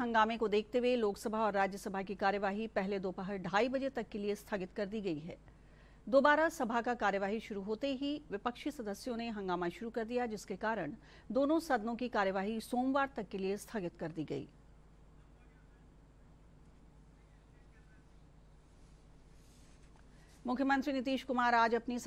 हंगामे को देखते हुए लोकसभा और राज्यसभा की कार्यवाही पहले दोपहर ढाई बजे तक के लिए स्थगित कर दी गई है दोबारा सभा का कार्यवाही शुरू होते ही विपक्षी सदस्यों ने हंगामा शुरू कर दिया जिसके कारण दोनों सदनों की कार्यवाही सोमवार तक के लिए स्थगित कर दी गई मुख्यमंत्री नीतीश कुमार आज अपनी